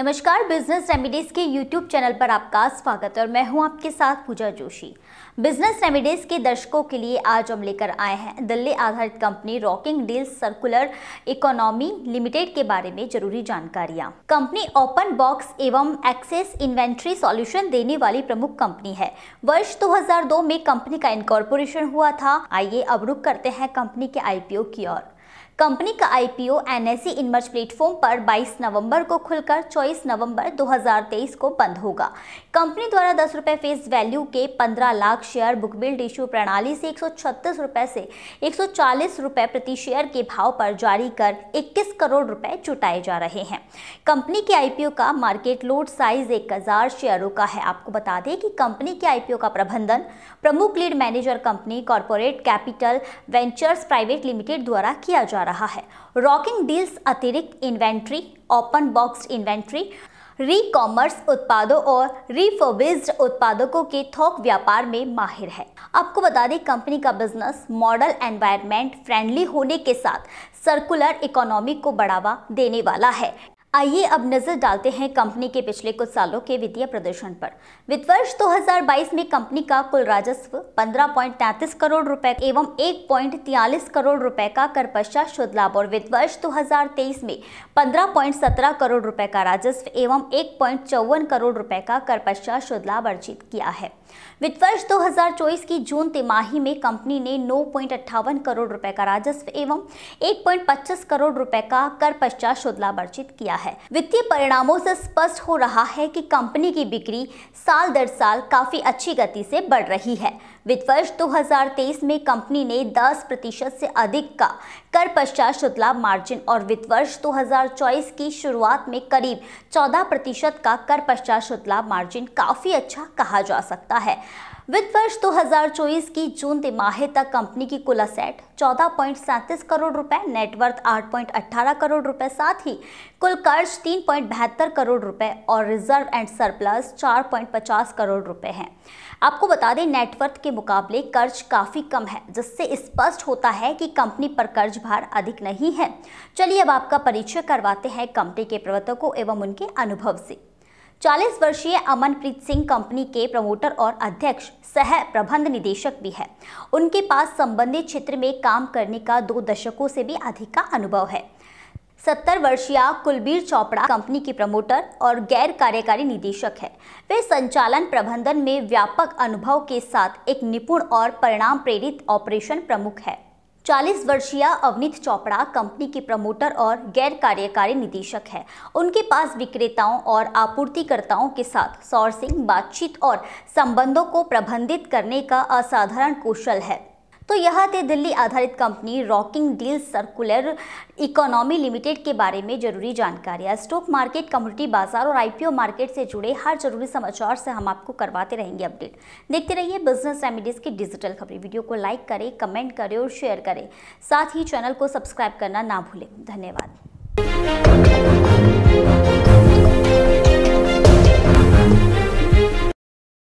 नमस्कार business remedies के YouTube channel पर आपका स्वागत है और मैं हूं आपके साथ पूजा जोशी बिजनेस रेमिडीज़ के दर्शकों के लिए आज हम लेकर आए हैं दिल्ली आधारित company rocking deal circular economy limited के बारे में जरूरी जानकारियां कंपनी ओपन बॉक्स एवं एक्सेस इन्वेंट्री सॉल्यूशन देने वाली प्रमुख कंपनी है वर्ष 2002 में कंपनी का इनकॉर्पोरेशन हुआ था आइए अब रुक करते हैं कंपनी के आईपीओ की ओर कंपनी का आईपीओ एनएसई इनमर्ज प्लेटफॉर्म पर 22 नवंबर को खुलकर 24 नवंबर 2023 को बंद होगा कंपनी द्वारा दस रुपये फेस वैल्यू के 15 लाख शेयर बुकबिल्ड इश्यू प्रणाली से एक रुपए से एक रुपए प्रति शेयर के भाव पर जारी कर 21 करोड़ रुपए जुटाए जा रहे हैं कंपनी के आईपीओ का मार्केट लोड साइज एक शेयरों का है आपको बता दें कि कंपनी के आईपीओ का प्रबंधन प्रमुख lead manager company corporate capital ventures private limited द्वारा किया जा रहा रहा है रॉकिंग डील्स अतिरिक्त inventory open box inventory re commerce उत्पादों और रिफोबिस्ड उत्पादकों के थोक व्यापार में माहिर है आपको बता दें कंपनी का बिजनेस मॉडल एनवायरनमेंट फ्रेंडली होने के साथ सर्कुलर इकोनॉमी को बढ़ावा देने वाला है आइए अब नजर डालते हैं कंपनी के पिछले कुछ सालों के वित्तीय प्रदर्शन पर वित्त वर्ष 2022 में कंपनी का कुल राजस्व 15.33 करोड़ रुपए एवं एक करोड़ रुपए का कर पश्चात शुद्ध लाभ और वित्त वर्ष 2023 में 15.17 करोड़ रुपए का राजस्व एवं एक करोड़ रुपए का कर पश्चात शुद्ध लाभ अर्जित किया है वित्त वर्ष दो की जून तिमाही में कंपनी ने नौ करोड़ रुपए का राजस्व एवं एक करोड़ रुपए का कर पश्चात शुद्ध लाभ अर्जित किया है है वित्तीय परिणामों से स्पष्ट हो रहा है कि कंपनी की बिक्री साल दर साल काफी अच्छी गति से बढ़ रही है वित्त वर्ष 2023 में कंपनी ने 10 प्रतिशत से अधिक का कर पश्चात शुद्ध लाभ मार्जिन और वित्त वर्ष 2024 की शुरुआत में करीब 14 प्रतिशत का कर पश्चात शुद्ध लाभ मार्जिन काफी अच्छा कहा जा सकता है वित्त वर्ष 2024 की जून तिमाही तक कंपनी की कुल असेट चौदह पॉइंट सैंतीस करोड़ रुपए नेटवर्थ आठ पॉइंट अट्ठारह करोड़ रुपए साथ ही कुल कर्ज तीन पॉइंट बहत्तर करोड़ रुपए और रिजर्व एंड सरप्लस चार पॉइंट पचास करोड़ रुपए हैं आपको बता दें नेटवर्थ के मुकाबले कर्ज काफ़ी कम है जिससे स्पष्ट होता है कि कंपनी पर कर्ज भार अधिक नहीं है चलिए अब आपका परिचय करवाते हैं कंपनी के प्रवर्तकों एवं उनके अनुभव से चालीस वर्षीय अमनप्रीत सिंह कंपनी के प्रमोटर और अध्यक्ष सह प्रबंध निदेशक भी है उनके पास संबंधित क्षेत्र में काम करने का दो दशकों से भी अधिक का अनुभव है सत्तर वर्षीय कुलबीर चौपड़ा कंपनी के प्रमोटर और गैर कार्यकारी निदेशक है वे संचालन प्रबंधन में व्यापक अनुभव के साथ एक निपुण और परिणाम प्रेरित ऑपरेशन प्रमुख है 40 वर्षीय अवनीत चोपड़ा कंपनी के प्रमोटर और गैर कार्यकारी निदेशक है उनके पास विक्रेताओं और आपूर्तिकर्ताओं के साथ सोर्सिंग बातचीत और संबंधों को प्रबंधित करने का असाधारण कौशल है तो यह थे दिल्ली आधारित company rocking deal circular economy limited के बारे में जरूरी जानकारियाँ स्टॉक मार्केट कम्युनिटी बाजार और आईपीओ मार्केट से जुड़े हर जरूरी समाचार से हम आपको करवाते रहेंगे अपडेट देखते रहिए बिजनेस रेमिडीज़ की डिजिटल खबरें वीडियो को लाइक करें कमेंट करें और शेयर करें साथ ही चैनल को सब्सक्राइब करना ना भूलें धन्यवाद